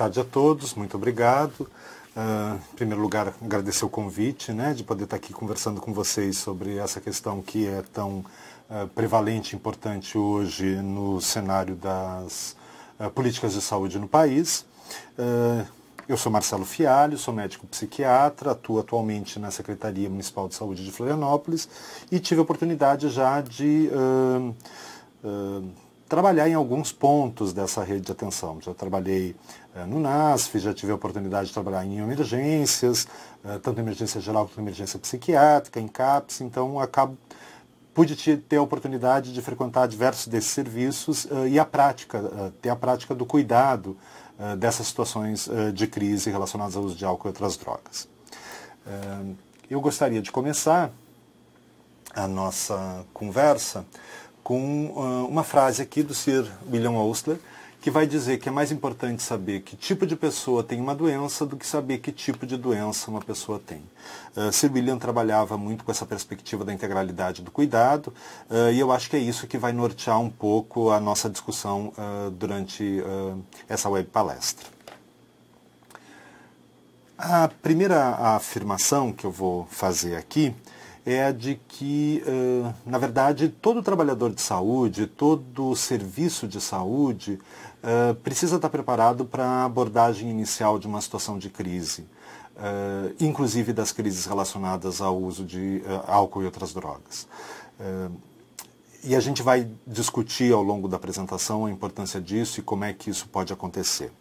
tarde a todos, muito obrigado. Uh, em primeiro lugar, agradecer o convite né, de poder estar aqui conversando com vocês sobre essa questão que é tão uh, prevalente e importante hoje no cenário das uh, políticas de saúde no país. eu sou Marcelo Fialho, sou médico psiquiatra, atuo atualmente na Secretaria Municipal de Saúde de Florianópolis e tive a oportunidade já de trabalhar em alguns pontos dessa rede de atenção. Já trabalhei eh, no NASF, já tive a oportunidade de trabalhar em emergências, eh, tanto emergência geral quanto emergência psiquiátrica, em CAPS, então acabo pude ter a oportunidade de frequentar diversos desses serviços eh, e a prática, ter a prática do cuidado dessas situações de crise relacionadas ao uso de álcool e outras drogas. eu gostaria de começar a nossa conversa com uh, uma frase aqui do Sir William Osler, que vai dizer que é mais importante saber que tipo de pessoa tem uma doença do que saber que tipo de doença uma pessoa tem. Uh, Sir William trabalhava muito com essa perspectiva da integralidade do cuidado, uh, e eu acho que é isso que vai nortear um pouco a nossa discussão uh, durante essa web palestra. A primeira afirmação que eu vou fazer aqui é a de que, na verdade, todo trabalhador de saúde, todo serviço de saúde precisa estar preparado para a abordagem inicial de uma situação de crise, inclusive das crises relacionadas ao uso de álcool e outras drogas. E a gente vai discutir ao longo da apresentação a importância disso e como é que isso pode acontecer.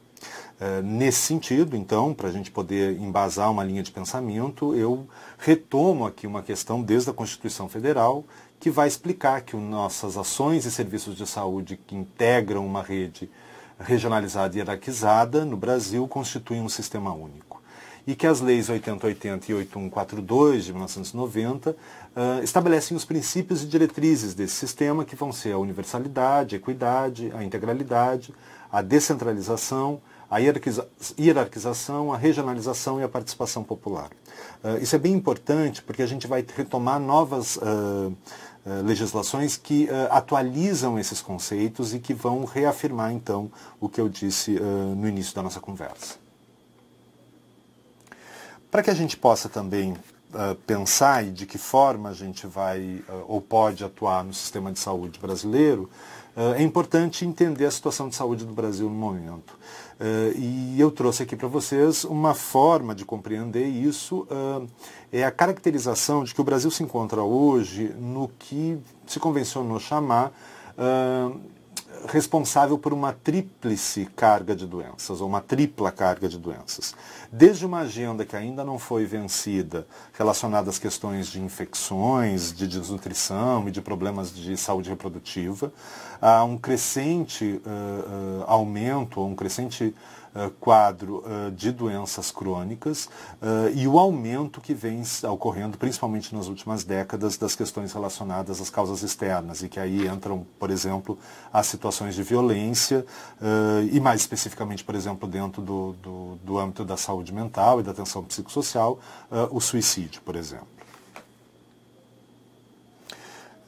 É, nesse sentido, então, para a gente poder embasar uma linha de pensamento, eu retomo aqui uma questão desde a Constituição Federal, que vai explicar que nossas ações e serviços de saúde que integram uma rede regionalizada e hierarquizada no Brasil constituem um sistema único. E que as leis 8080 e 8142 de 1990 uh, estabelecem os princípios e diretrizes desse sistema, que vão ser a universalidade, a equidade, a integralidade, a descentralização, a hierarquização, a regionalização e a participação popular. Eh, isso é bem importante porque a gente vai retomar novas eh, eh, legislações que atualizam esses conceitos e que vão reafirmar, então, o que eu disse no início da nossa conversa. Para que a gente possa também ah, pensar e de que forma a gente vai uh, ou pode atuar no sistema de saúde brasileiro, uh, é importante entender a situação de saúde do Brasil no momento. e eu trouxe aqui para vocês uma forma de compreender isso, é a caracterização de que o Brasil se encontra hoje no que se convencionou chamar responsável por uma tríplice carga de doenças, ou uma tripla carga de doenças. Desde uma agenda que ainda não foi vencida, relacionada às questões de infecções, de desnutrição e de problemas de saúde reprodutiva, a um crescente uh, uh, aumento, um crescente eh, quadro eh, de doenças crônicas eh, e o aumento que vem ocorrendo, principalmente nas últimas décadas, das questões relacionadas às causas externas, e que aí entram, por exemplo, as situações de violência e, mais especificamente, por exemplo, dentro do, do, do âmbito da saúde mental e da atenção psicossocial, o suicídio, por exemplo.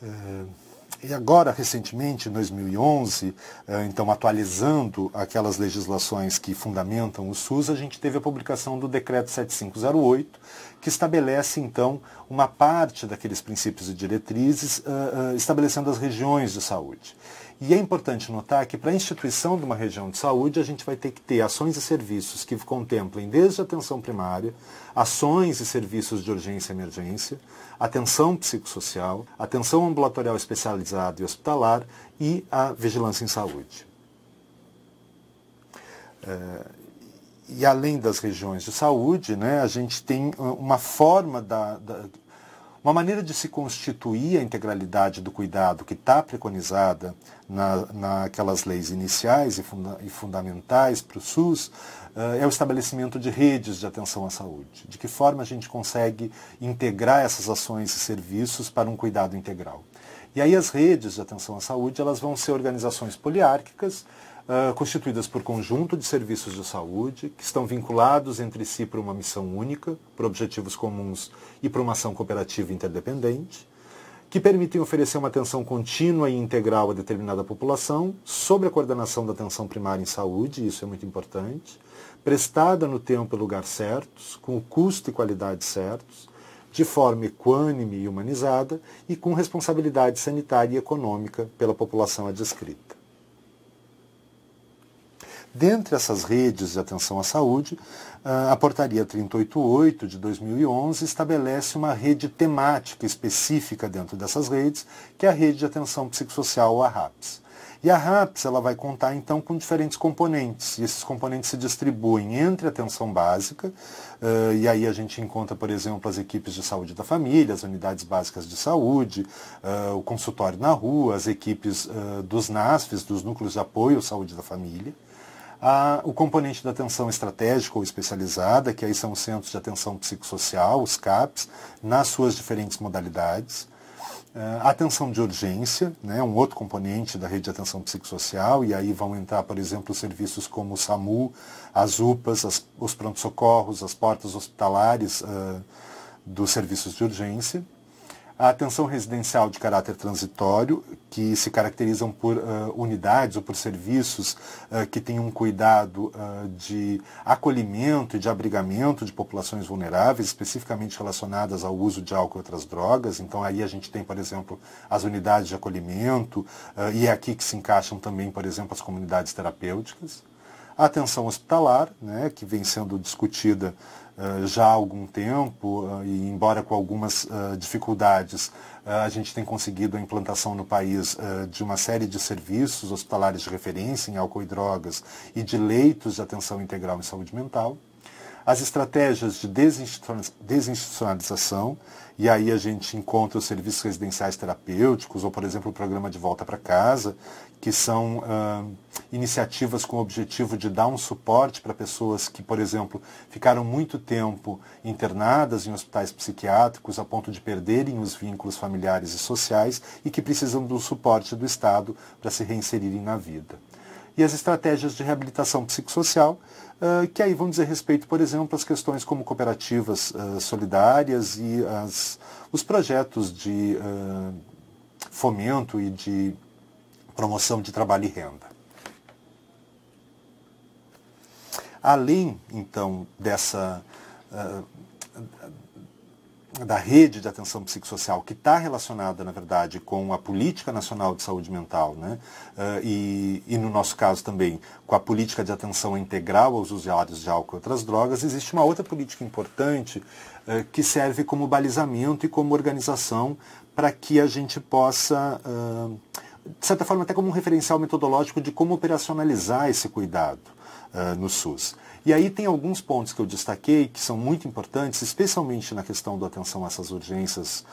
É... E agora, recentemente, em 2011, eh, então atualizando aquelas legislações que fundamentam o SUS, a gente teve a publicação do Decreto 7508, que estabelece, então, uma parte daqueles princípios e diretrizes, eh, eh, estabelecendo as regiões de saúde. E é importante notar que para a instituição de uma região de saúde, a gente vai ter que ter ações e serviços que contemplem desde a atenção primária, ações e serviços de urgência e emergência, atenção psicossocial, atenção ambulatorial especializada e hospitalar e a vigilância em saúde. É, e além das regiões de saúde, né, a gente tem uma forma da, da, uma maneira de se constituir a integralidade do cuidado que está preconizada na, naquelas leis iniciais e, funda, e fundamentais para o SUS uh, é o estabelecimento de redes de atenção à saúde. De que forma a gente consegue integrar essas ações e serviços para um cuidado integral? E aí as redes de atenção à saúde elas vão ser organizações poliárquicas ah, constituídas por conjunto de serviços de saúde, que estão vinculados entre si por uma missão única, por objetivos comuns e por uma ação cooperativa interdependente, que permitem oferecer uma atenção contínua e integral a determinada população, sobre a coordenação da atenção primária em saúde, isso é muito importante, prestada no tempo e lugar certos, com o custo e qualidade certos, de forma equânime e humanizada e com responsabilidade sanitária e econômica pela população adescrita. Dentre essas redes de atenção à saúde, a Portaria 388 de 2011 estabelece uma rede temática específica dentro dessas redes, que é a Rede de Atenção Psicossocial, a RAPS. E a RAPS ela vai contar então com diferentes componentes, e esses componentes se distribuem entre atenção básica, uh, e aí a gente encontra, por exemplo, as equipes de saúde da família, as unidades básicas de saúde, uh, o consultório na rua, as equipes uh, dos NASFs, dos núcleos de apoio à saúde da família o componente da atenção estratégica ou especializada, que aí são os centros de atenção psicossocial, os CAPs, nas suas diferentes modalidades. É, atenção de urgência, né, um outro componente da rede de atenção psicossocial, e aí vão entrar, por exemplo, serviços como o SAMU, as UPAs, as, os pronto-socorros, as portas hospitalares uh, dos serviços de urgência a atenção residencial de caráter transitório, que se caracterizam por uh, unidades ou por serviços uh, que têm um cuidado uh, de acolhimento e de abrigamento de populações vulneráveis, especificamente relacionadas ao uso de álcool e outras drogas. Então, aí a gente tem, por exemplo, as unidades de acolhimento, e é aqui que se encaixam também, por exemplo, as comunidades terapêuticas. A atenção hospitalar, né, que vem sendo discutida eh, já há algum tempo, eh, e embora com algumas eh, dificuldades, a gente tem conseguido a implantação no país de uma série de serviços hospitalares de referência em álcool e drogas e de leitos de atenção integral em saúde mental. As estratégias de desinstitucionalização, e aí a gente encontra os serviços residenciais terapêuticos, ou, por exemplo, o programa de volta para casa, que são uh, iniciativas com o objetivo de dar um suporte para pessoas que, por exemplo, ficaram muito tempo internadas em hospitais psiquiátricos a ponto de perderem os vínculos familiares e sociais e que precisam do suporte do Estado para se reinserirem na vida. E as estratégias de reabilitação psicossocial, uh, que aí vão dizer respeito, por exemplo, às questões como cooperativas uh, solidárias e as, os projetos de fomento e de promoção de trabalho e renda. Além, então, dessa eh, da rede de atenção psicossocial que está relacionada, na verdade, com a política nacional de saúde mental, né? Eh, e, e no nosso caso também com a política de atenção integral aos usuários de álcool e outras drogas, existe uma outra política importante eh, que serve como balizamento e como organização para que a gente possa de certa forma, até como um referencial metodológico de como operacionalizar esse cuidado uh, no SUS. E aí tem alguns pontos que eu destaquei que são muito importantes, especialmente na questão da atenção a essas urgências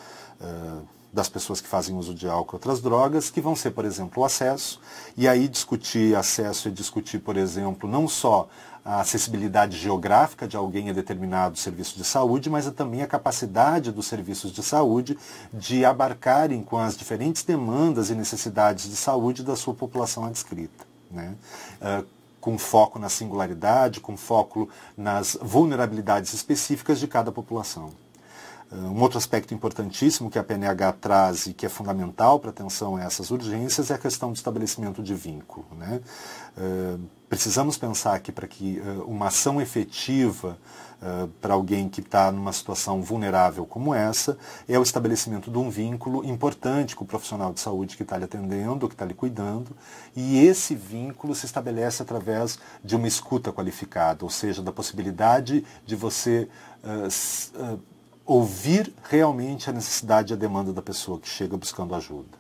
uh, das pessoas que fazem uso de álcool e outras drogas, que vão ser, por exemplo, o acesso. E aí discutir acesso e discutir, por exemplo, não só a acessibilidade geográfica de alguém a determinado serviço de saúde, mas também a capacidade dos serviços de saúde de abarcarem com as diferentes demandas e necessidades de saúde da sua população adscrita. Né? Uh, com foco na singularidade, com foco nas vulnerabilidades específicas de cada população. Ah, um outro aspecto importantíssimo que a PNH traz e que é fundamental para atenção a essas urgências é a questão do estabelecimento de vínculo. Né? Ah, precisamos pensar que para que ah, uma ação efetiva para alguém que está numa situação vulnerável como essa é o estabelecimento de um vínculo importante com o profissional de saúde que está lhe atendendo, que está lhe cuidando, e esse vínculo se estabelece através de uma escuta qualificada, ou seja, da possibilidade de você uh, uh, ouvir realmente a necessidade e a demanda da pessoa que chega buscando ajuda.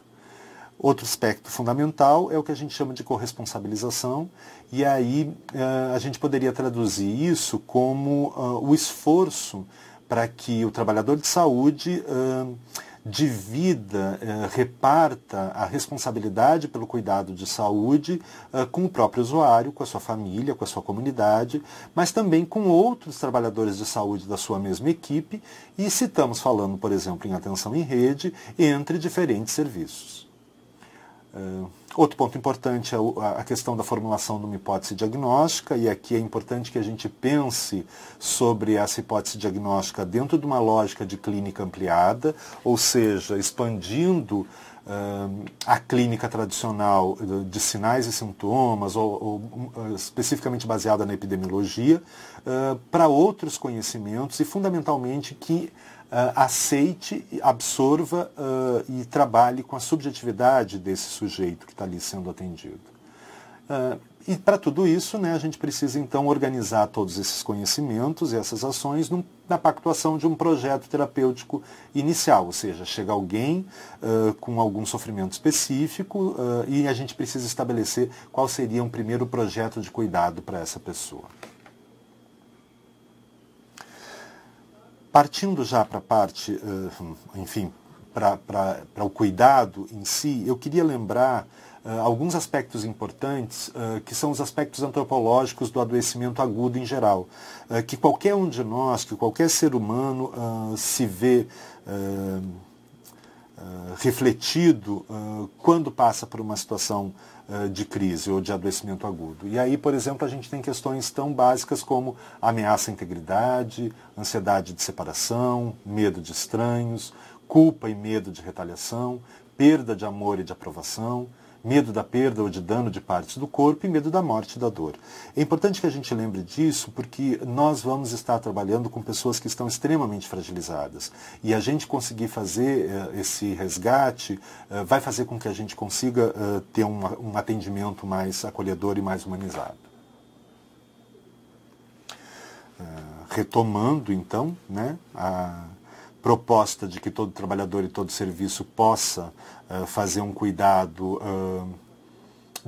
Outro aspecto fundamental é o que a gente chama de corresponsabilização, e aí eh, a gente poderia traduzir isso como ah, o esforço para que o trabalhador de saúde ah, divida, eh, reparta a responsabilidade pelo cuidado de saúde eh, com o próprio usuário, com a sua família, com a sua comunidade, mas também com outros trabalhadores de saúde da sua mesma equipe e se estamos falando, por exemplo, em atenção em rede, entre diferentes serviços. Uh, Outro ponto importante é a questão da formulação de uma hipótese diagnóstica, e aqui é importante que a gente pense sobre essa hipótese diagnóstica dentro de uma lógica de clínica ampliada, ou seja, expandindo ah, a clínica tradicional de sinais e sintomas, ou, ou ah, especificamente baseada na epidemiologia, ah, para outros conhecimentos e, fundamentalmente, que ah, aceite, absorva ah, e trabalhe com a subjetividade desse sujeito que está ali sendo atendido. Ah, e para tudo isso, né, a gente precisa então organizar todos esses conhecimentos e essas ações num na pactuação de um projeto terapêutico inicial, ou seja, chega alguém uh, com algum sofrimento específico uh, e a gente precisa estabelecer qual seria um primeiro projeto de cuidado para essa pessoa. Partindo já para a parte, eh, enfim, para o cuidado em si, eu queria lembrar uh, alguns aspectos importantes, uh, que são os aspectos antropológicos do adoecimento agudo em geral. Uh, que qualquer um de nós, que qualquer ser humano se vê. refletido quando passa por uma situação eh, de crise ou de adoecimento agudo. E aí, por exemplo, a gente tem questões tão básicas como ameaça à integridade, ansiedade de separação, medo de estranhos, culpa e medo de retaliação, perda de amor e de aprovação medo da perda ou de dano de partes do corpo e medo da morte e da dor. É importante que a gente lembre disso porque nós vamos estar trabalhando com pessoas que estão extremamente fragilizadas e a gente conseguir fazer eh, esse resgate eh, vai fazer com que a gente consiga eh, ter um atendimento mais acolhedor e mais humanizado. Uh, retomando então né, a proposta de que todo trabalhador e todo serviço possa uh, fazer um cuidado uh,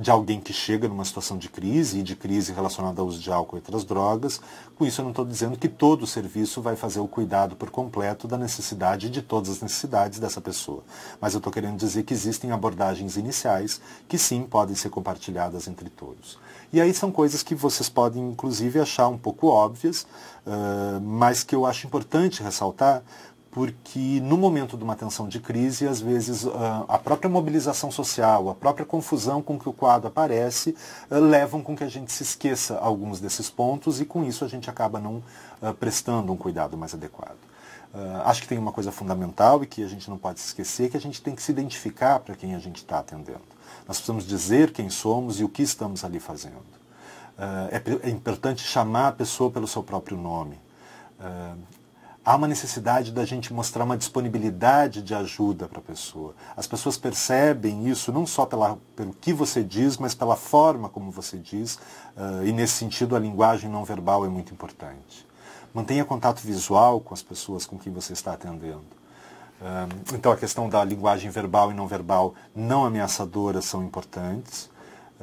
de alguém que chega numa situação de crise e de crise relacionada ao uso de álcool e outras drogas. Com isso, eu não estou dizendo que todo serviço vai fazer o cuidado por completo da necessidade de todas as necessidades dessa pessoa. Mas eu estou querendo dizer que existem abordagens iniciais que sim podem ser compartilhadas entre todos. E aí são coisas que vocês podem, inclusive, achar um pouco óbvias, uh, mas que eu acho importante ressaltar porque no momento de uma tensão de crise, às vezes ah, a própria mobilização social, a própria confusão com que o quadro aparece, ah, levam com que a gente se esqueça alguns desses pontos e com isso a gente acaba não ah, prestando um cuidado mais adequado. Acho que tem uma coisa fundamental e que a gente não pode se esquecer, que a gente tem que se identificar para quem a gente está atendendo. Nós precisamos dizer quem somos e o que estamos ali fazendo. É, é importante chamar a pessoa pelo seu próprio nome há uma necessidade da gente mostrar uma disponibilidade de ajuda para a pessoa. As pessoas percebem isso não só pela, pelo que você diz, mas pela forma como você diz, uh, e nesse sentido a linguagem não verbal é muito importante. Mantenha contato visual com as pessoas com quem você está atendendo. Uh, então a questão da linguagem verbal e não verbal não ameaçadora são importantes.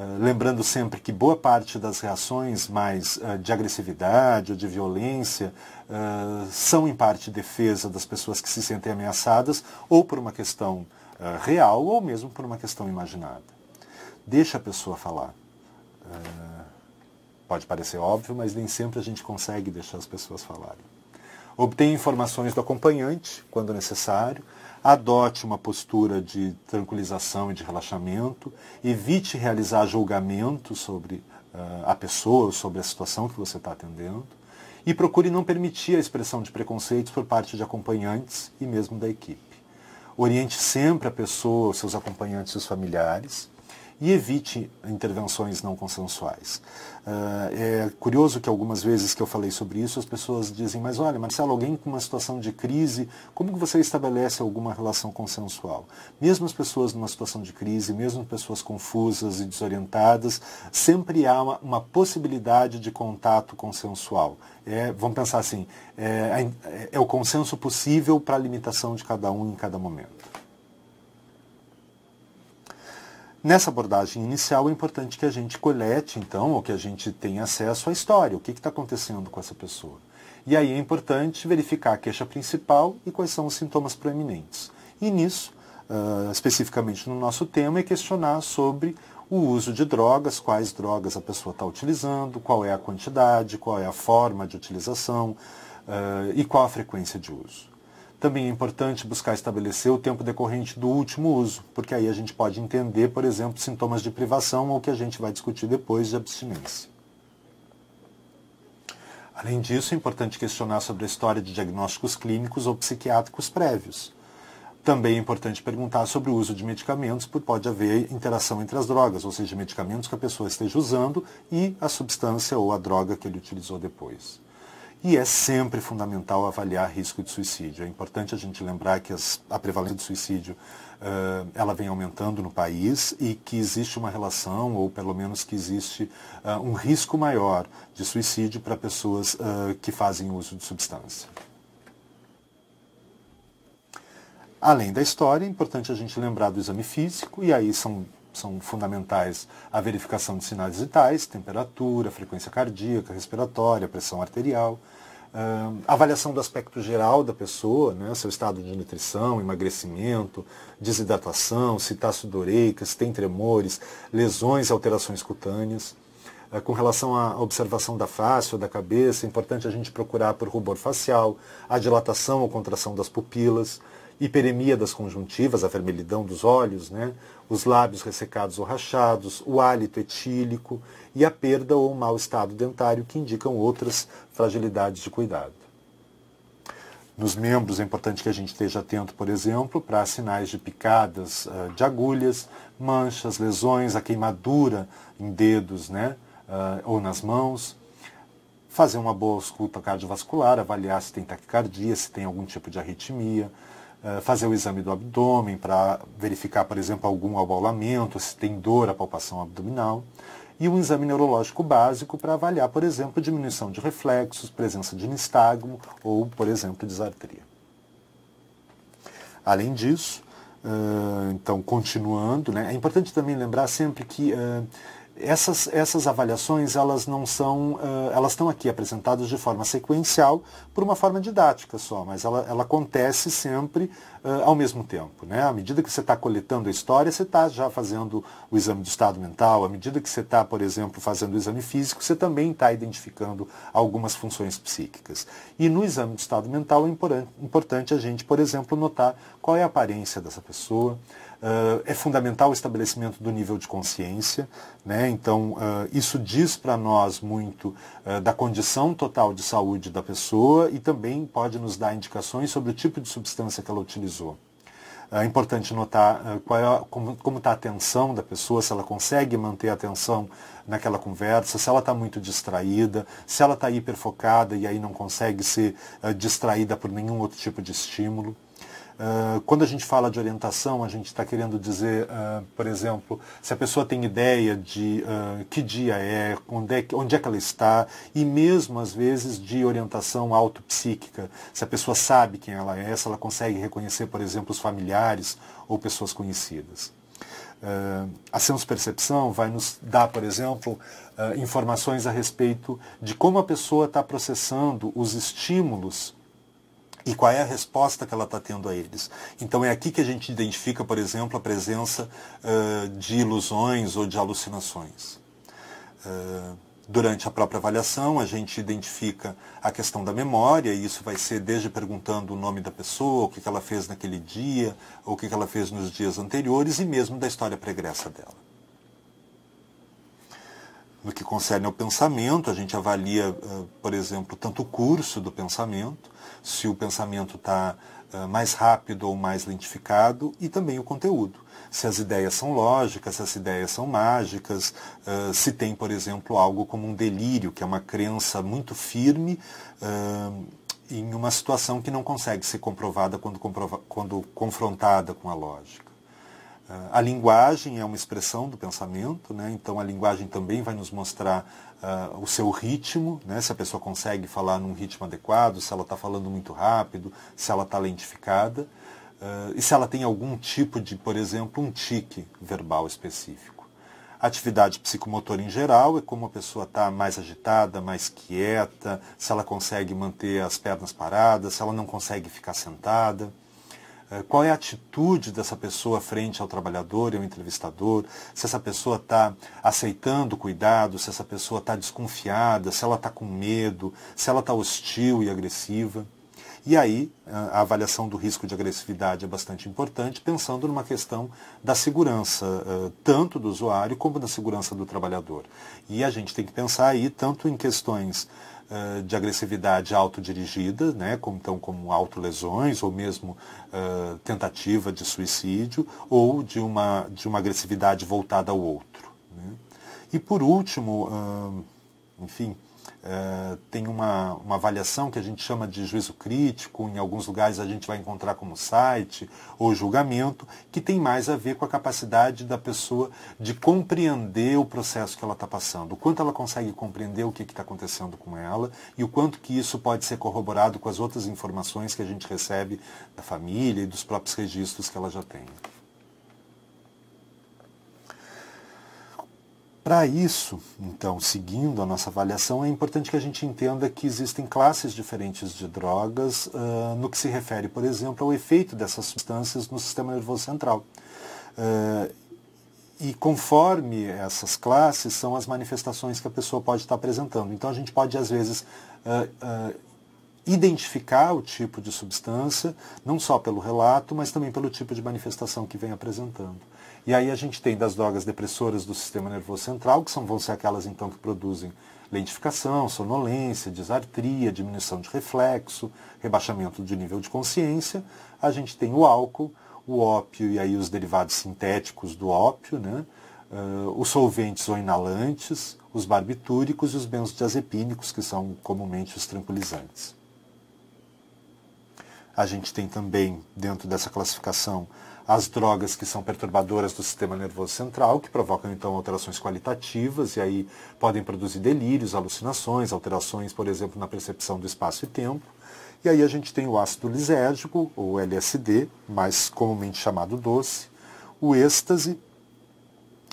Ah, lembrando sempre que boa parte das reações mais ah, de agressividade ou de violência ah, são em parte defesa das pessoas que se sentem ameaçadas ou por uma questão real ou mesmo por uma questão imaginada. Deixa a pessoa falar. pode parecer óbvio, mas nem sempre a gente consegue deixar as pessoas falarem. Obtenha informações do acompanhante, quando necessário, adote uma postura de tranquilização e de relaxamento, evite realizar julgamento sobre uh, a pessoa, ou sobre a situação que você está atendendo, e procure não permitir a expressão de preconceitos por parte de acompanhantes e mesmo da equipe. Oriente sempre a pessoa, seus acompanhantes e os familiares, e evite intervenções não consensuais. Ah, é curioso que algumas vezes que eu falei sobre isso, as pessoas dizem, mas olha, Marcelo, alguém com uma situação de crise, como que você estabelece alguma relação consensual? Mesmo as pessoas numa situação de crise, mesmo pessoas confusas e desorientadas, sempre há uma, uma possibilidade de contato consensual. É, vamos pensar assim, é, é, é o consenso possível para a limitação de cada um em cada momento. Nessa abordagem inicial é importante que a gente colete, então, ou que a gente tenha acesso à história, o que está acontecendo com essa pessoa. E aí é importante verificar a queixa principal e quais são os sintomas proeminentes. E nisso, uh, especificamente no nosso tema, é questionar sobre o uso de drogas, quais drogas a pessoa está utilizando, qual é a quantidade, qual é a forma de utilização uh, e qual a frequência de uso. Também é importante buscar estabelecer o tempo decorrente do último uso, porque aí a gente pode entender, por exemplo, sintomas de privação ou que a gente vai discutir depois de abstinência. Além disso, é importante questionar sobre a história de diagnósticos clínicos ou psiquiátricos prévios. Também é importante perguntar sobre o uso de medicamentos, porque pode haver interação entre as drogas, ou seja, medicamentos que a pessoa esteja usando e a substância ou a droga que ele utilizou depois. E é sempre fundamental avaliar risco de suicídio. É importante a gente lembrar que as, a prevalência de suicídio uh, ela vem aumentando no país e que existe uma relação, ou pelo menos que existe uh, um risco maior de suicídio para pessoas uh, que fazem uso de substância. Além da história, é importante a gente lembrar do exame físico, e aí são são fundamentais a verificação de sinais vitais, temperatura, frequência cardíaca, respiratória, pressão arterial, uh, avaliação do aspecto geral da pessoa, né, seu estado de nutrição, emagrecimento, desidratação, se está sudoreica, se tem tremores, lesões, alterações cutâneas. Uh, com relação à observação da face ou da cabeça, é importante a gente procurar por rubor facial, a dilatação ou contração das pupilas, hiperemia das conjuntivas, a vermelhidão dos olhos, né? os lábios ressecados ou rachados, o hálito etílico e a perda ou mau estado dentário, que indicam outras fragilidades de cuidado. Nos membros é importante que a gente esteja atento, por exemplo, para sinais de picadas eh, de agulhas, manchas, lesões, a queimadura em dedos né? Eh, ou nas mãos fazer uma boa escuta cardiovascular, avaliar se tem taquicardia, se tem algum tipo de arritmia, eh, fazer o exame do abdômen para verificar, por exemplo, algum abaulamento, se tem dor à palpação abdominal, e um exame neurológico básico para avaliar, por exemplo, diminuição de reflexos, presença de nistagmo ou, por exemplo, disartria. Além disso, eh, então, continuando, né, é importante também lembrar sempre que eh, essas, essas avaliações elas não são uh, elas estão aqui apresentadas de forma sequencial por uma forma didática só mas ela, ela acontece sempre uh, ao mesmo tempo né à medida que você está coletando a história você está já fazendo o exame de estado mental à medida que você está por exemplo fazendo o exame físico você também está identificando algumas funções psíquicas e no exame de estado mental é importante a gente por exemplo notar qual é a aparência dessa pessoa Uh, é fundamental o estabelecimento do nível de consciência, né? então uh, isso diz para nós muito uh, da condição total de saúde da pessoa e também pode nos dar indicações sobre o tipo de substância que ela utilizou. É importante notar é, como está a atenção da pessoa, se ela consegue manter a atenção naquela conversa, se ela está muito distraída, se ela está hiperfocada e aí não consegue ser distraída por nenhum outro tipo de estímulo. Ah, quando a gente fala de orientação, a gente está querendo dizer, uh, por exemplo, se a pessoa tem ideia de uh, que dia é, onde é, onde é que ela está, e mesmo às vezes de orientação autopsíquica, se a pessoa sabe quem ela é, se ela consegue reconhecer, por exemplo, os familiares ou pessoas conhecidas. Uh, a senso-percepção vai nos dar, por exemplo, informações a respeito de como a pessoa está processando os estímulos e qual é a resposta que ela está tendo a eles. Então é aqui que a gente identifica, por exemplo, a presença uh, de ilusões ou de alucinações. Uh, Durante a própria avaliação, a gente identifica a questão da memória, e isso vai ser desde perguntando o nome da pessoa, o que ela fez naquele dia, ou o que ela fez nos dias anteriores, e mesmo da história pregressa dela no que concerne ao pensamento, a gente avalia, eh, por exemplo, tanto o curso do pensamento, se o pensamento está eh, mais rápido ou mais lentificado, e também o conteúdo. Se as ideias são lógicas, se as ideias são mágicas, eh, se tem, por exemplo, algo como um delírio, que é uma crença muito firme em uma situação que não consegue ser comprovada quando, quando confrontada com a lógica. Ah, a linguagem é uma expressão do pensamento, né? então a linguagem também vai nos mostrar uh, o seu ritmo, né? se a pessoa consegue falar num ritmo adequado, se ela está falando muito rápido, se ela está lentificada, uh, e se ela tem algum tipo de, por exemplo, um tique verbal específico. Atividade psicomotora em geral é como a pessoa está mais agitada, mais quieta, se ela consegue manter as pernas paradas, se ela não consegue ficar sentada. Eh, qual é a atitude dessa pessoa frente ao trabalhador e ao entrevistador, se essa pessoa está aceitando o cuidado, se essa pessoa está desconfiada, se ela está com medo, se ela está hostil e agressiva. E aí, eh, a avaliação do risco de agressividade é bastante importante, pensando numa questão da segurança, eh, tanto do usuário como da segurança do trabalhador. E a gente tem que pensar aí tanto em questões uh, de agressividade autodirigida, né, como, então, como autolesões ou mesmo uh, tentativa de suicídio, ou de uma, de uma agressividade voltada ao outro. Né? E por último, uh, enfim, uh, tem uma, uma avaliação que a gente chama de juízo crítico, em alguns lugares a gente vai encontrar como site ou julgamento, que tem mais a ver com a capacidade da pessoa de compreender o processo que ela está passando, o quanto ela consegue compreender o que está acontecendo com ela e o quanto que isso pode ser corroborado com as outras informações que a gente recebe da família e dos próprios registros que ela já tem. Para isso, então, seguindo a nossa avaliação, é importante que a gente entenda que existem classes diferentes de drogas uh, no que se refere, por exemplo, ao efeito dessas substâncias no sistema nervoso central. Uh, e conforme essas classes são as manifestações que a pessoa pode estar apresentando. Então a gente pode, às vezes, uh, identificar o tipo de substância, não só pelo relato, mas também pelo tipo de manifestação que vem apresentando. E aí a gente tem das drogas depressoras do sistema nervoso central, que são, vão ser aquelas então que produzem lentificação, sonolência, desartria, diminuição de reflexo, rebaixamento de nível de consciência. A gente tem o álcool, o ópio e aí os derivados sintéticos do ópio, né? Uh, os solventes ou inalantes, os barbitúricos e os benzodiazepínicos, que são comumente os tranquilizantes. A gente tem também, dentro dessa classificação, as drogas que são perturbadoras do sistema nervoso central, que provocam então alterações qualitativas e aí podem produzir delírios, alucinações, alterações, por exemplo, na percepção do espaço e tempo. E aí a gente tem o ácido lisérgico, ou LSD, mais comumente chamado doce, o êxtase,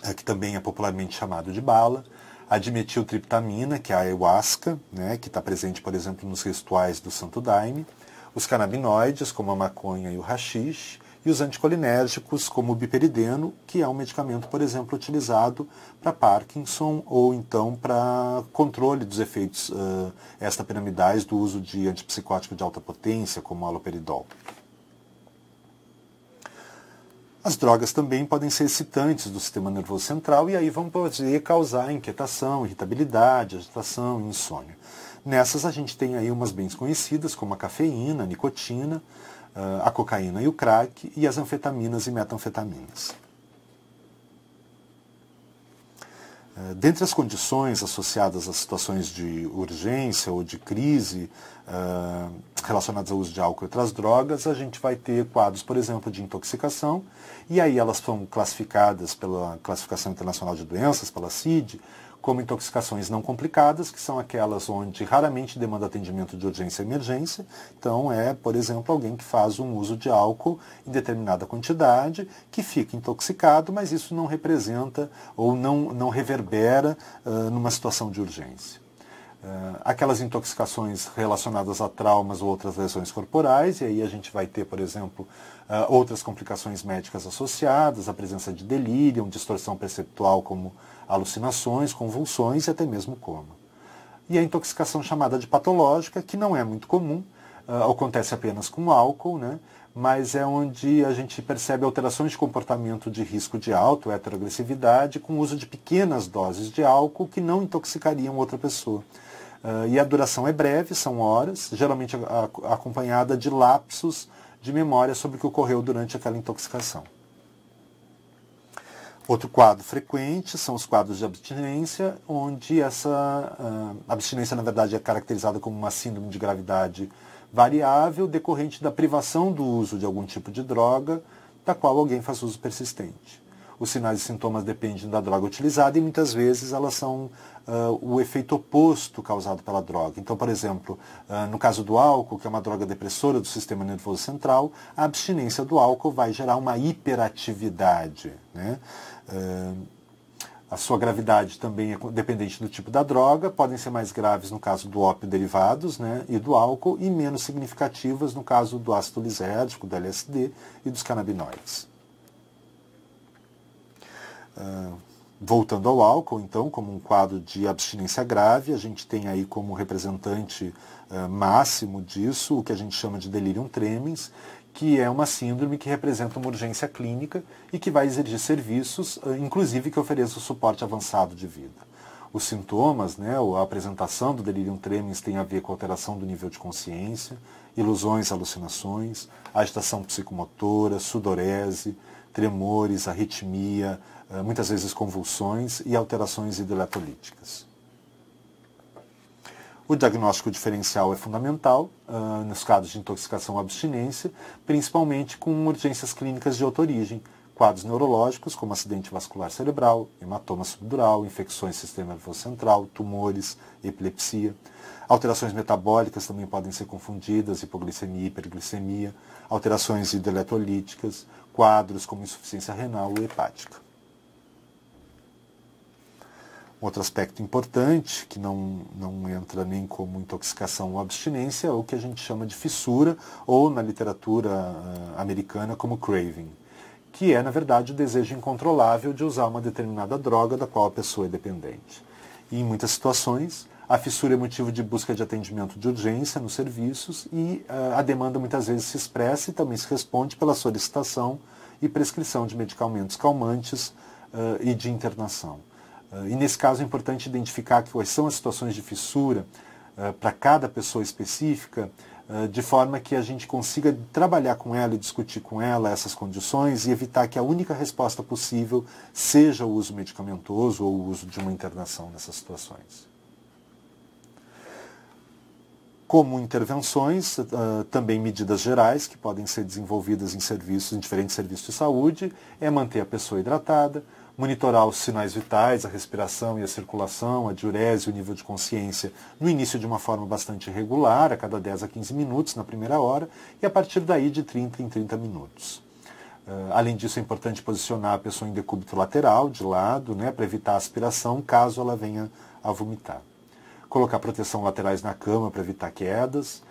é, que também é popularmente chamado de bala, a dimetiltriptamina, que é a ayahuasca, né, que está presente, por exemplo, nos rituais do Santo Daime, os canabinoides, como a maconha e o hashish e os anticolinérgicos, como o biperideno, que é um medicamento, por exemplo, utilizado para Parkinson ou então para controle dos efeitos uh, extrapiramidais do uso de antipsicótico de alta potência, como o aloperidol. As drogas também podem ser excitantes do sistema nervoso central e aí vão poder causar inquietação, irritabilidade, agitação, insônia. Nessas a gente tem aí umas bem conhecidas, como a cafeína, a nicotina, ah, a cocaína e o crack e as anfetaminas e metanfetaminas. Ah, dentre as condições associadas às situações de urgência ou de crise ah, relacionadas ao uso de álcool e outras drogas, a gente vai ter quadros, por exemplo, de intoxicação, e aí elas são classificadas pela Classificação Internacional de Doenças, pela CID, como intoxicações não complicadas, que são aquelas onde raramente demanda atendimento de urgência e emergência. Então, é, por exemplo, alguém que faz um uso de álcool em determinada quantidade, que fica intoxicado, mas isso não representa ou não, não reverbera uh, numa situação de urgência ah, aquelas intoxicações relacionadas a traumas ou outras lesões corporais, e aí a gente vai ter, por exemplo, ah, outras complicações médicas associadas, a presença de delírio, distorção perceptual como alucinações, convulsões e até mesmo coma. E a intoxicação chamada de patológica, que não é muito comum, uh, acontece apenas com álcool, né? mas é onde a gente percebe alterações de comportamento de risco de alto heteroagressividade com o uso de pequenas doses de álcool que não intoxicariam outra pessoa. Uh, e a duração é breve, são horas, geralmente a, a, acompanhada de lapsos de memória sobre o que ocorreu durante aquela intoxicação. Outro quadro frequente são os quadros de abstinência, onde essa uh, abstinência, na verdade, é caracterizada como uma síndrome de gravidade variável decorrente da privação do uso de algum tipo de droga, da qual alguém faz uso persistente. Os sinais e sintomas dependem da droga utilizada e muitas vezes elas são uh, o efeito oposto causado pela droga. Então, por exemplo, uh, no caso do álcool, que é uma droga depressora do sistema nervoso central, a abstinência do álcool vai gerar uma hiperatividade. Né? É, a sua gravidade também é dependente do tipo da droga, podem ser mais graves no caso do ópio derivados né, e do álcool, e menos significativas no caso do ácido lisérgico, do LSD e dos canabinoides. Uh, voltando ao álcool, então, como um quadro de abstinência grave, a gente tem aí como representante uh, máximo disso o que a gente chama de delirium tremens, que é uma síndrome que representa uma urgência clínica e que vai exigir serviços, eh, inclusive que ofereça suporte avançado de vida. Os sintomas, né, a apresentação do delirium tremens tem a ver com alteração do nível de consciência, ilusões, alucinações, agitação psicomotora, sudorese, tremores, arritmia, eh, muitas vezes convulsões e alterações hidroeletrolíticas. O diagnóstico diferencial é fundamental uh, nos casos de intoxicação ou abstinência, principalmente com urgências clínicas de origem, quadros neurológicos como acidente vascular cerebral, hematoma subdural, infecções do sistema nervoso central, tumores, epilepsia. Alterações metabólicas também podem ser confundidas, hipoglicemia, hiperglicemia, alterações hidroeletrolíticas, quadros como insuficiência renal ou hepática. Outro aspecto importante, que não, não entra nem como intoxicação ou abstinência, é o que a gente chama de fissura, ou na literatura uh, americana como craving, que é, na verdade, o desejo incontrolável de usar uma determinada droga da qual a pessoa é dependente. E, em muitas situações, a fissura é motivo de busca de atendimento de urgência nos serviços e uh, a demanda muitas vezes se expressa e também se responde pela solicitação e prescrição de medicamentos calmantes uh, e de internação. Ah, e nesse caso é importante identificar quais são as situações de fissura ah, para cada pessoa específica, ah, de forma que a gente consiga trabalhar com ela e discutir com ela essas condições e evitar que a única resposta possível seja o uso medicamentoso ou o uso de uma internação nessas situações. Como intervenções, também medidas gerais que podem ser desenvolvidas em serviços, em diferentes serviços de saúde, é manter a pessoa hidratada, monitorar os sinais vitais, a respiração e a circulação, a diurese, o nível de consciência, no início de uma forma bastante regular, a cada 10 a 15 minutos na primeira hora, e a partir daí de 30 em 30 minutos. Uh, além disso, é importante posicionar a pessoa em decúbito lateral, de lado, né, para evitar a aspiração, caso ela venha a vomitar. Colocar proteção laterais na cama para evitar quedas.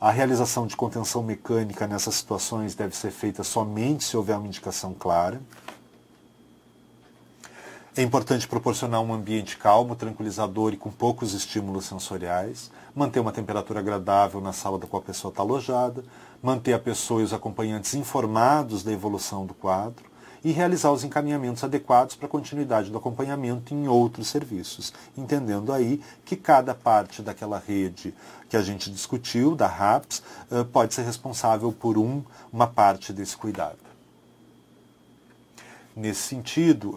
A realização de contenção mecânica nessas situações deve ser feita somente se houver uma indicação clara. É importante proporcionar um ambiente calmo, tranquilizador e com poucos estímulos sensoriais, manter uma temperatura agradável na sala da qual a pessoa está alojada, manter a pessoa e os acompanhantes informados da evolução do quadro e realizar os encaminhamentos adequados para a continuidade do acompanhamento em outros serviços, entendendo aí que cada parte daquela rede que a gente discutiu, da RAPS, eh, pode ser responsável por um, uma parte desse cuidado. Nesse sentido,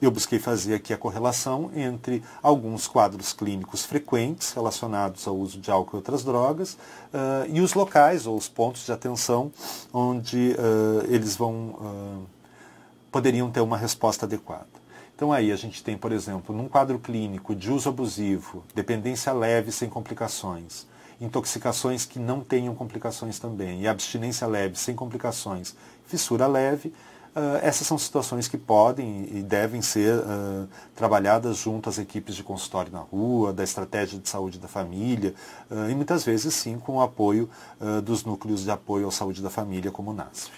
eu busquei fazer aqui a correlação entre alguns quadros clínicos frequentes relacionados ao uso de álcool e outras drogas e os locais ou os pontos de atenção onde eles vão poderiam ter uma resposta adequada. Então aí a gente tem, por exemplo, num quadro clínico de uso abusivo, dependência leve sem complicações, intoxicações que não tenham complicações também, e abstinência leve sem complicações, fissura leve, Uh, essas são situações que podem e devem ser uh, trabalhadas junto às equipes de consultório na rua, da estratégia de saúde da família, uh, e muitas vezes sim com o apoio dos núcleos de apoio à saúde da família, como o NASF.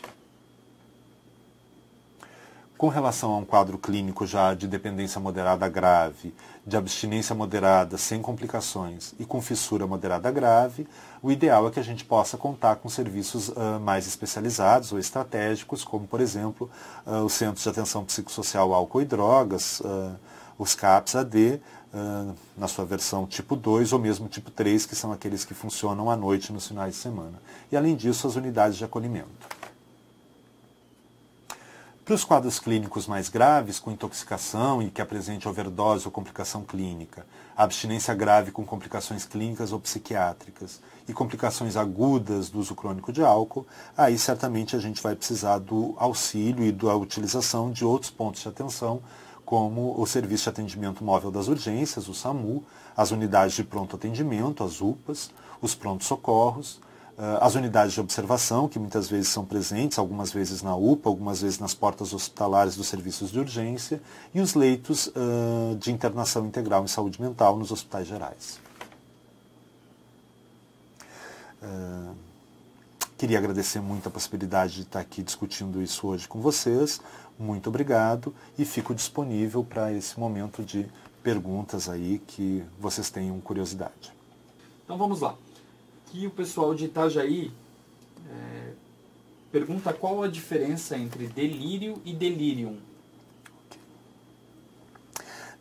Com relação a um quadro clínico já de dependência moderada grave, de abstinência moderada sem complicações e com fissura moderada grave, o ideal é que a gente possa contar com serviços uh, mais especializados ou estratégicos, como, por exemplo, uh, os Centros de Atenção Psicossocial Álcool e Drogas, uh, os CAPS AD, na sua versão tipo 2 ou mesmo tipo 3, que são aqueles que funcionam à noite nos finais de semana. E, além disso, as unidades de acolhimento. Para os quadros clínicos mais graves, com intoxicação e que apresente overdose ou complicação clínica, abstinência grave com complicações clínicas ou psiquiátricas e complicações agudas do uso crônico de álcool, aí certamente a gente vai precisar do auxílio e da utilização de outros pontos de atenção, como o Serviço de Atendimento Móvel das Urgências, o SAMU, as unidades de pronto atendimento, as UPAs, os pronto socorros ah, as unidades de observação, que muitas vezes são presentes, algumas vezes na UPA, algumas vezes nas portas hospitalares dos serviços de urgência, e os leitos uh, de internação integral em saúde mental nos hospitais gerais. Uh, queria agradecer muito a possibilidade de estar aqui discutindo isso hoje com vocês. Muito obrigado e fico disponível para esse momento de perguntas aí que vocês tenham curiosidade. Então vamos lá. Aqui o pessoal de Itajaí é, pergunta qual a diferença entre delírio e delirium.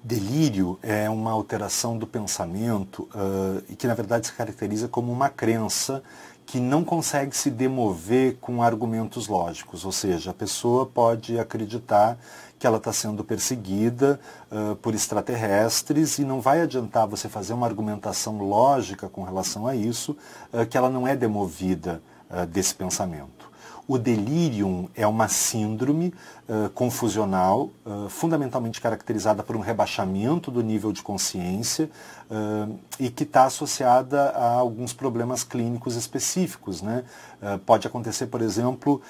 Delírio é uma alteração do pensamento uh, e que na verdade se caracteriza como uma crença que não consegue se demover com argumentos lógicos, ou seja, a pessoa pode acreditar que ela está sendo perseguida uh, por extraterrestres e não vai adiantar você fazer uma argumentação lógica com relação a isso, uh, que ela não é demovida uh, desse pensamento. O delirium é uma síndrome uh, confusional, uh, fundamentalmente caracterizada por um rebaixamento do nível de consciência uh, e que está associada a alguns problemas clínicos específicos. Né? pode acontecer, por exemplo,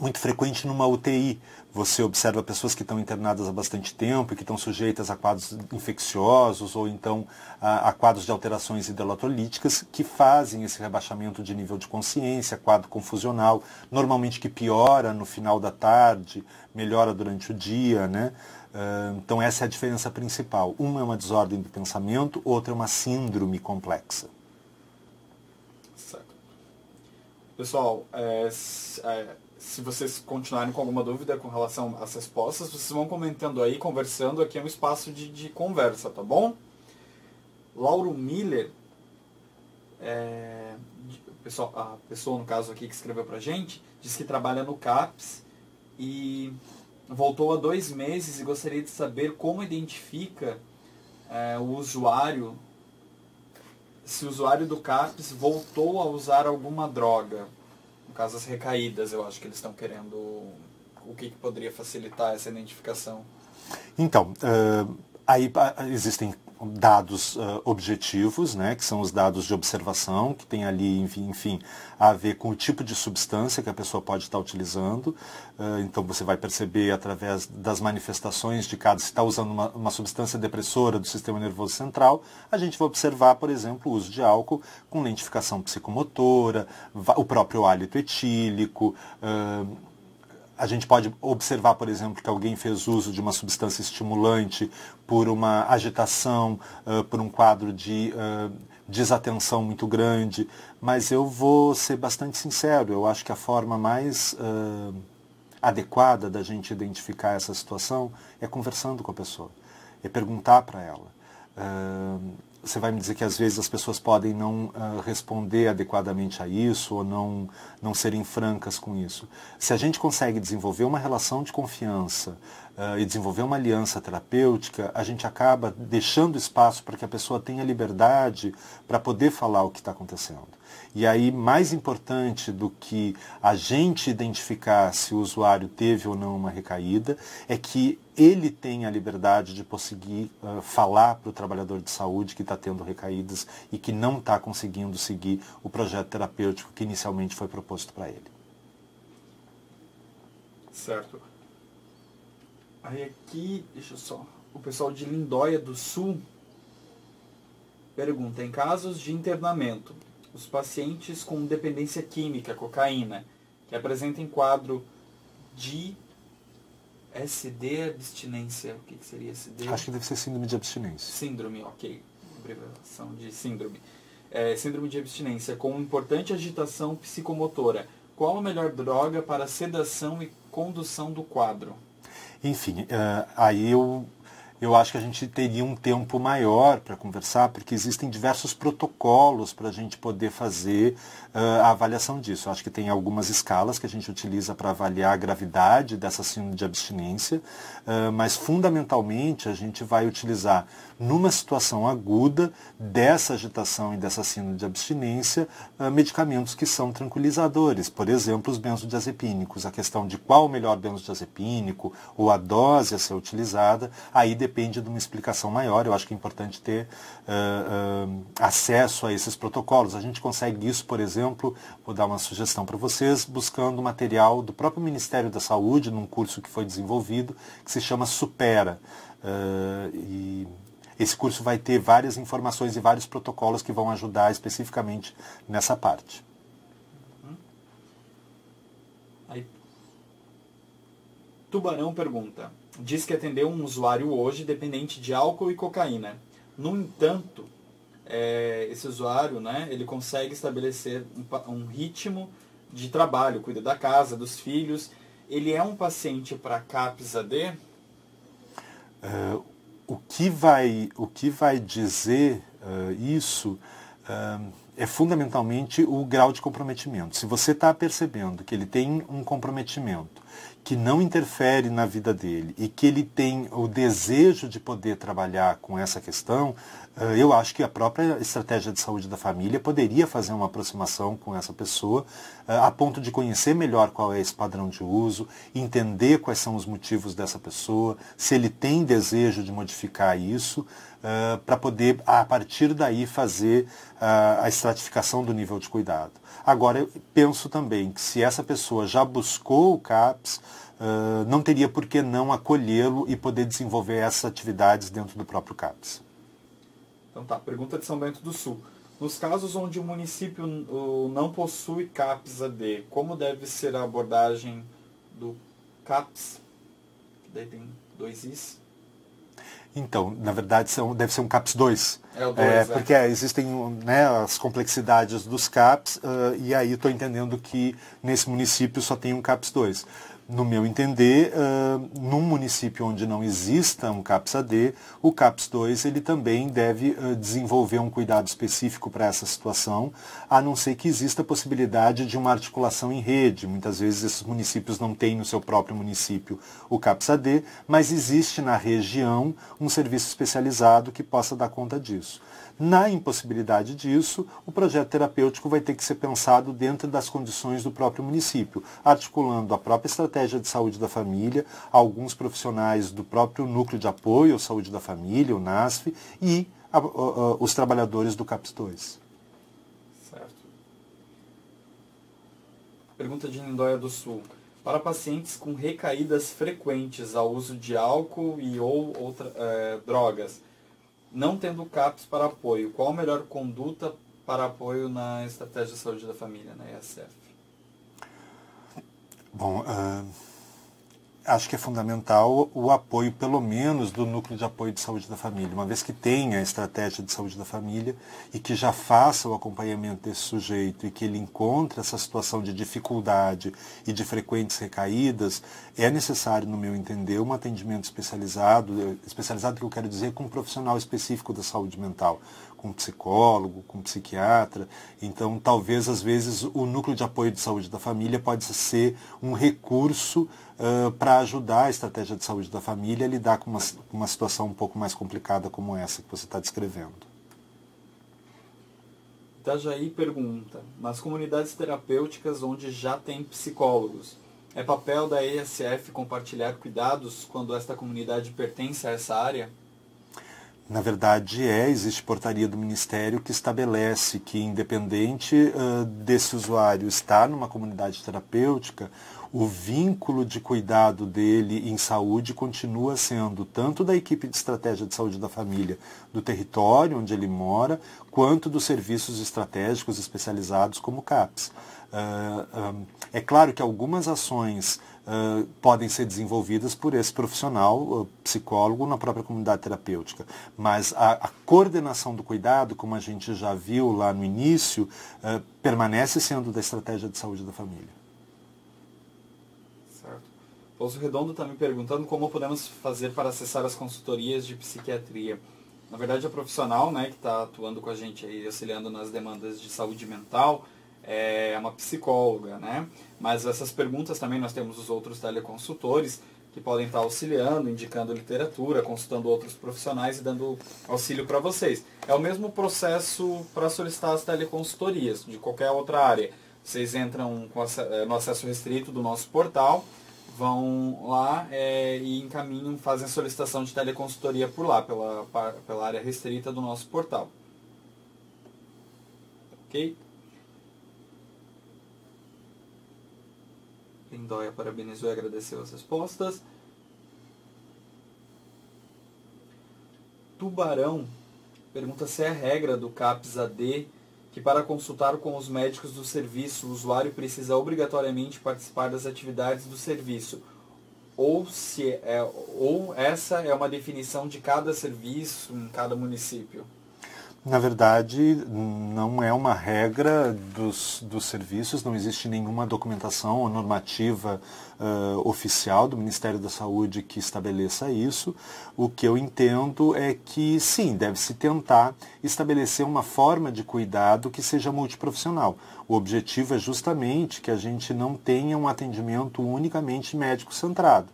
muito frequente numa UTI, você observa pessoas que estão internadas há bastante tempo e que estão sujeitas a quadros infecciosos ou então a, a quadros de alterações hidrolatolíticas que fazem esse rebaixamento de nível de consciência, quadro confusional, normalmente que piora no final da tarde, melhora durante o dia, né? Ah, então essa é a diferença principal. Uma é uma desordem do pensamento, outra é uma síndrome complexa. Certo. Pessoal, é, é se vocês continuarem com alguma dúvida com relação às respostas, vocês vão comentando aí, conversando. Aqui é um espaço de, de conversa, tá bom? Lauro Miller, é, pessoal, a pessoa no caso aqui que escreveu pra gente, diz que trabalha no CAPS e voltou há dois meses e gostaria de saber como identifica é, o usuário, se o usuário do CAPS voltou a usar alguma droga no caso as recaídas, eu acho que eles estão querendo o que, que, poderia facilitar essa identificação. Então, uh, aí existem dados uh, objetivos, né, que são os dados de observação, que tem ali, enfim, a ver com o tipo de substância que a pessoa pode estar utilizando. Uh, então você vai perceber através das manifestações de cada, se está usando uma, uma, substância depressora do sistema nervoso central, a gente vai observar, por exemplo, o uso de álcool com lentificação psicomotora, o próprio hálito etílico. Uh, a gente pode observar, por exemplo, que alguém fez uso de uma substância estimulante por uma agitação, uh, por um quadro de uh, desatenção muito grande, mas eu vou ser bastante sincero, eu acho que a forma mais uh, adequada da gente identificar essa situação é conversando com a pessoa, é perguntar para ela você vai me dizer que às vezes as pessoas podem não uh, responder adequadamente a isso ou não, não serem francas com isso. Se a gente consegue desenvolver uma relação de confiança uh, e desenvolver uma aliança terapêutica, a gente acaba deixando espaço para que a pessoa tenha liberdade para poder falar o que está acontecendo. E aí, mais importante do que a gente identificar se o usuário teve ou não uma recaída, é que ele tem a liberdade de conseguir uh, eh, falar para o trabalhador de saúde que está tendo recaídas e que não está conseguindo seguir o projeto terapêutico que inicialmente foi proposto para ele. Certo. Aí aqui, deixa só, o pessoal de Lindóia do Sul pergunta, em casos de internamento, os pacientes com dependência química, cocaína, que apresentem quadro de SD abstinência, o que, que seria SD? Acho que deve ser síndrome de abstinência. Síndrome, ok. Abreviação de síndrome. É, síndrome de abstinência, com importante agitação psicomotora. Qual a melhor droga para sedação e condução do quadro? Enfim, uh, aí eu eu acho que a gente teria um tempo maior para conversar, porque existem diversos protocolos para a gente poder fazer uh, a avaliação disso. Eu acho que tem algumas escalas que a gente utiliza para avaliar a gravidade dessa síndrome de abstinência, uh, mas fundamentalmente a gente vai utilizar numa situação aguda dessa agitação e dessa síndrome de abstinência, ah, medicamentos que são tranquilizadores, por exemplo, os benzodiazepínicos. A questão de qual o melhor benzodiazepínico ou a dose a ser utilizada, aí depende de uma explicação maior. Eu acho que é importante ter uh, uh, acesso a esses protocolos. A gente consegue isso, por exemplo, vou dar uma sugestão para vocês, buscando material do próprio Ministério da Saúde, num curso que foi desenvolvido, que se chama Supera. Uh, e esse curso vai ter várias informações e vários protocolos que vão ajudar especificamente nessa parte. Tubarão pergunta: diz que atendeu um usuário hoje dependente de álcool e cocaína. No entanto, é, esse usuário, né, ele consegue estabelecer um, um ritmo de trabalho, cuida da casa, dos filhos. Ele é um paciente para CAPS-AD? Uh, é, o que vai, o que vai dizer uh, isso uh, é fundamentalmente o grau de comprometimento. Se você está percebendo que ele tem um comprometimento que não interfere na vida dele e que ele tem o desejo de poder trabalhar com essa questão, eh, eu acho que a própria estratégia de saúde da família poderia fazer uma aproximação com essa pessoa, eh, a ponto de conhecer melhor qual é esse padrão de uso, entender quais são os motivos dessa pessoa, se ele tem desejo de modificar isso para poder, a partir daí, fazer uh, a estratificação do nível de cuidado. Agora, eu penso também que se essa pessoa já buscou o CAPS, uh, não teria por que não acolhê-lo e poder desenvolver essas atividades dentro do próprio CAPS. Então tá, pergunta de São Bento do Sul. Nos casos onde o município não possui CAPS-AD, como deve ser a abordagem do CAPS? Daí tem dois Is. Então, na verdade, são, deve ser um CAPS 2. É, o 2 é, é. Porque é, existem né, as complexidades dos CAPS, uh, e aí estou entendendo que nesse município só tem um CAPS 2 no meu entender, uh, num município onde não exista um CAPS-AD, o CAPS-2 ele também deve uh, desenvolver um cuidado específico para essa situação, a não ser que exista a possibilidade de uma articulação em rede. Muitas vezes esses municípios não têm no seu próprio município o CAPS-AD, mas existe na região um serviço especializado que possa dar conta disso. Na impossibilidade disso, o projeto terapêutico vai ter que ser pensado dentro das condições do próprio município, articulando a própria estratégia de saúde da família, alguns profissionais do próprio núcleo de apoio à saúde da família, o NASF, e a, a, a, os trabalhadores do CAPS 2. Pergunta de Lindóia do Sul. Para pacientes com recaídas frequentes ao uso de álcool e ou outra, é, drogas, não tendo CAPS para apoio, qual a melhor conduta para apoio na estratégia de saúde da família, na ESF? Bom, uh acho que é fundamental o apoio, pelo menos, do núcleo de apoio de saúde da família, uma vez que tenha a estratégia de saúde da família e que já faça o acompanhamento desse sujeito e que ele encontre essa situação de dificuldade e de frequentes recaídas, é necessário, no meu entender, um atendimento especializado, especializado que eu quero dizer com um profissional específico da saúde mental, com psicólogo, com psiquiatra. Então, talvez, às vezes, o núcleo de apoio de saúde da família pode ser um recurso uh, para ajudar a estratégia de saúde da família a lidar com uma, uma situação um pouco mais complicada como essa que você está descrevendo. Itajaí pergunta, nas comunidades terapêuticas onde já tem psicólogos, é papel da ESF compartilhar cuidados quando esta comunidade pertence a essa área? Na verdade, é, existe portaria do Ministério que estabelece que, independente uh, desse usuário estar numa comunidade terapêutica, o vínculo de cuidado dele em saúde continua sendo tanto da equipe de estratégia de saúde da família do território onde ele mora, quanto dos serviços estratégicos especializados como CAPS. Uh, um, é claro que algumas ações podem ser desenvolvidas por esse profissional, uh, psicólogo, na própria comunidade terapêutica. Mas a, a, coordenação do cuidado, como a gente já viu lá no início, uh, permanece sendo da estratégia de saúde da família. Certo. Pouso Redondo está me perguntando como podemos fazer para acessar as consultorias de psiquiatria. Na verdade, a profissional né, que está atuando com a gente aí, auxiliando nas demandas de saúde mental, é uma psicóloga, né? Mas essas perguntas também nós temos os outros teleconsultores que podem estar auxiliando, indicando literatura, consultando outros profissionais e dando auxílio para vocês. É o mesmo processo para solicitar as teleconsultorias de qualquer outra área. Vocês entram eh, no acesso restrito do nosso portal, vão lá é, e encaminham, fazem a solicitação de teleconsultoria por lá, pela, pela área restrita do nosso portal. Ok? Lindóia parabenizou e agradeceu as respostas. Tubarão pergunta se é regra do CAPS AD que para consultar com os médicos do serviço, o usuário precisa obrigatoriamente participar das atividades do serviço. Ou, se é, ou essa é uma definição de cada serviço em cada município? na verdade, não é uma regra dos, dos serviços, não existe nenhuma documentação ou normativa uh, oficial do Ministério da Saúde que estabeleça isso. O que eu entendo é que, sim, deve-se tentar estabelecer uma forma de cuidado que seja multiprofissional. O objetivo é justamente que a gente não tenha um atendimento unicamente médico-centrado.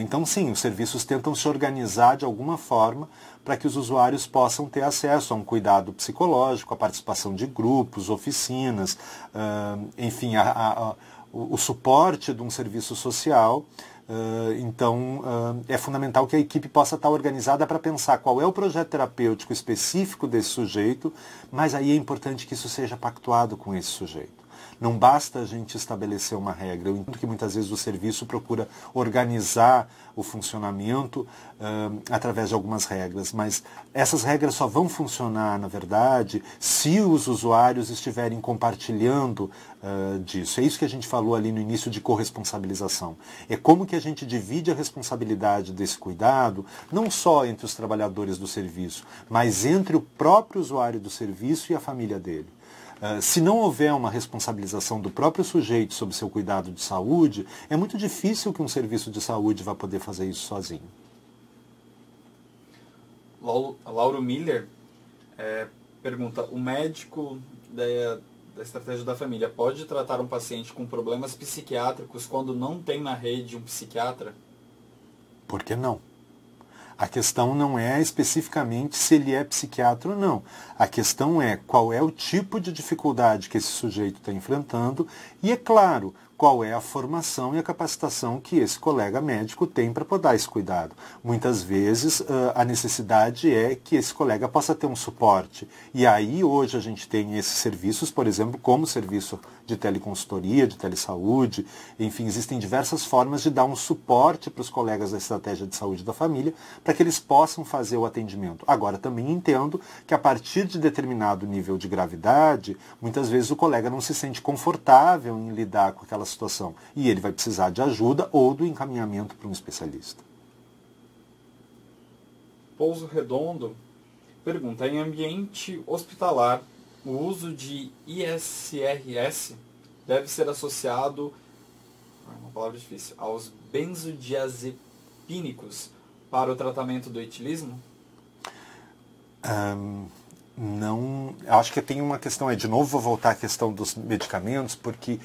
Então, sim, os serviços tentam se organizar de alguma forma para que os usuários possam ter acesso a um cuidado psicológico, a participação de grupos, oficinas, uh, enfim, a, a, a, o, o, suporte de um serviço social. Uh, então, uh, é fundamental que a equipe possa estar organizada para pensar qual é o projeto terapêutico específico desse sujeito, mas aí é importante que isso seja pactuado com esse sujeito. Não basta a gente estabelecer uma regra. Eu entendo que muitas vezes o serviço procura organizar o funcionamento através de algumas regras, mas essas regras só vão funcionar, na verdade, se os usuários estiverem compartilhando uh, disso. É isso que a gente falou ali no início de corresponsabilização. É como que a gente divide a responsabilidade desse cuidado, não só entre os trabalhadores do serviço, mas entre o próprio usuário do serviço e a família dele. Ah, se não houver uma responsabilização do próprio sujeito sobre seu cuidado de saúde, é muito difícil que um serviço de saúde vá poder fazer isso sozinho. Lauro, Lauro Miller é, pergunta: o médico da, da estratégia da família pode tratar um paciente com problemas psiquiátricos quando não tem na rede um psiquiatra? Por que não? A questão não é especificamente se ele é psiquiatra ou não. A questão é qual é o tipo de dificuldade que esse sujeito está enfrentando e, é claro, qual é a formação e a capacitação que esse colega médico tem para poder dar esse cuidado. Muitas vezes ah, a necessidade é que esse colega possa ter um suporte. E aí hoje a gente tem esses serviços, por exemplo, como serviço de teleconsultoria, de telesaúde, enfim, existem diversas formas de dar um suporte para os colegas da estratégia de saúde da família para que eles possam fazer o atendimento. Agora, também entendo que a partir de determinado nível de gravidade, muitas vezes o colega não se sente confortável em lidar com aquela situação e ele vai precisar de ajuda ou do encaminhamento para um especialista. Pouso Redondo pergunta: em ambiente hospitalar, o uso de ISRS deve ser associado, ah, uma palavra difícil, aos benzodiazepínicos para o tratamento do etilismo? Um, não, acho que tem uma questão é de novo vou voltar à questão dos medicamentos, porque uh,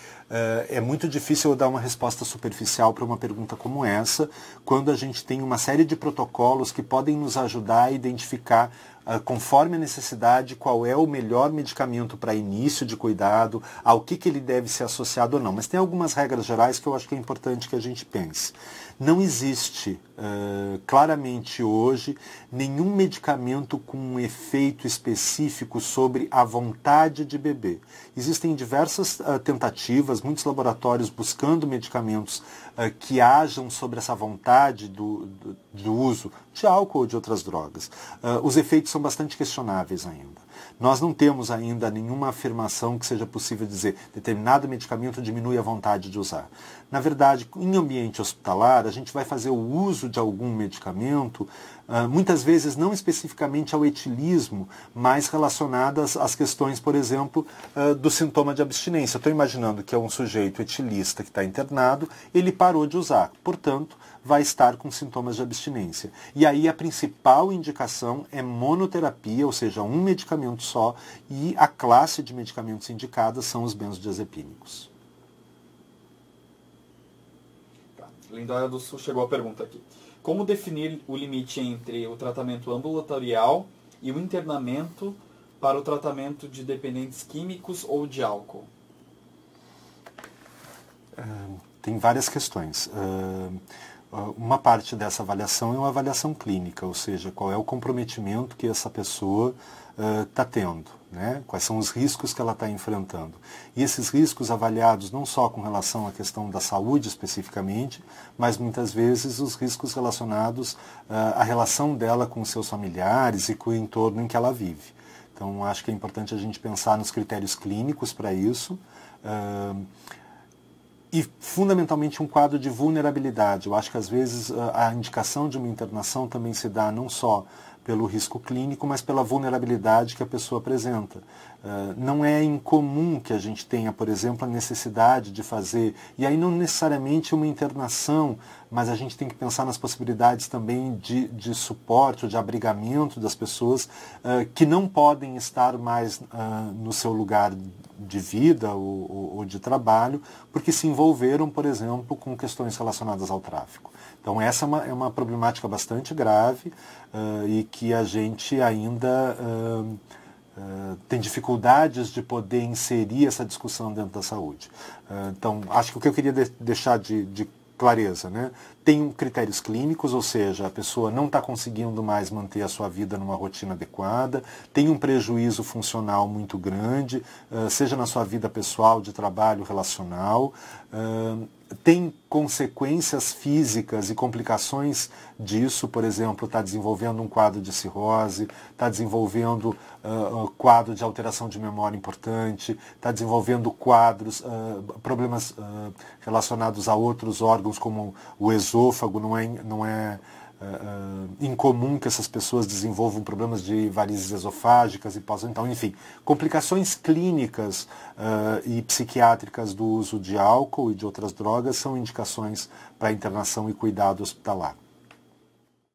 é muito difícil eu dar uma resposta superficial para uma pergunta como essa, quando a gente tem uma série de protocolos que podem nos ajudar a identificar ah, conforme a necessidade, qual é o melhor medicamento para início de cuidado, ao que, que ele deve ser associado ou não. Mas tem algumas regras gerais que eu acho que é importante que a gente pense. Não existe uh, claramente hoje nenhum medicamento com um efeito específico sobre a vontade de beber. Existem diversas uh, tentativas, muitos laboratórios buscando medicamentos uh, que ajam sobre essa vontade do, do, do, uso de álcool ou de outras drogas. os efeitos são bastante questionáveis ainda. Nós não temos ainda nenhuma afirmação que seja possível dizer determinado medicamento diminui a vontade de usar. Na verdade, em ambiente hospitalar, a gente vai fazer o uso de algum medicamento, ah, muitas vezes não especificamente ao etilismo, mas relacionadas às questões, por exemplo, ah, do sintoma de abstinência. Estou imaginando que é um sujeito etilista que está internado, ele parou de usar. Portanto, vai estar com sintomas de abstinência. E aí a principal indicação é monoterapia, ou seja, um medicamento só, e a classe de medicamentos indicada são os benzodiazepínicos. Tá. Lindóia do Sul chegou a pergunta aqui. Como definir o limite entre o tratamento ambulatorial e o internamento para o tratamento de dependentes químicos ou de álcool? Uh, tem várias questões. Uh uma parte dessa avaliação é uma avaliação clínica, ou seja, qual é o comprometimento que essa pessoa está uh, tendo, né? quais são os riscos que ela está enfrentando. E esses riscos avaliados não só com relação à questão da saúde especificamente, mas muitas vezes os riscos relacionados uh, à relação dela com seus familiares e com o entorno em que ela vive. Então, acho que é importante a gente pensar nos critérios clínicos para isso. Uh, e fundamentalmente um quadro de vulnerabilidade. Eu acho que às vezes eh, a indicação de uma internação também se dá não só pelo risco clínico, mas pela vulnerabilidade que a pessoa apresenta. Eh, não é incomum que a gente tenha, por exemplo, a necessidade de fazer, e aí não necessariamente uma internação mas a gente tem que pensar nas possibilidades também de, de suporte, de abrigamento das pessoas uh, que não podem estar mais uh, no seu lugar de vida ou, ou, ou de trabalho, porque se envolveram, por exemplo, com questões relacionadas ao tráfico. Então essa é uma, é uma problemática bastante grave uh, e que a gente ainda uh, uh, tem dificuldades de poder inserir essa discussão dentro da saúde. então acho que o que eu queria de deixar de, de clareza, né? Tem critérios clínicos, ou seja, a pessoa não está conseguindo mais manter a sua vida numa rotina adequada, tem um prejuízo funcional muito grande, seja na sua vida pessoal, de trabalho, relacional, tem consequências físicas e complicações disso, por exemplo, está desenvolvendo um quadro de cirrose, está desenvolvendo uh, ah, um ah, quadro de alteração de memória importante, está desenvolvendo quadros, uh, problemas uh, relacionados a outros órgãos, como o esôfago, não é, não é uh, incomum que essas pessoas desenvolvam problemas de varizes esofágicas e possam, então, enfim, complicações clínicas uh, e psiquiátricas do uso de álcool e de outras drogas são indicações para internação e cuidado hospitalar.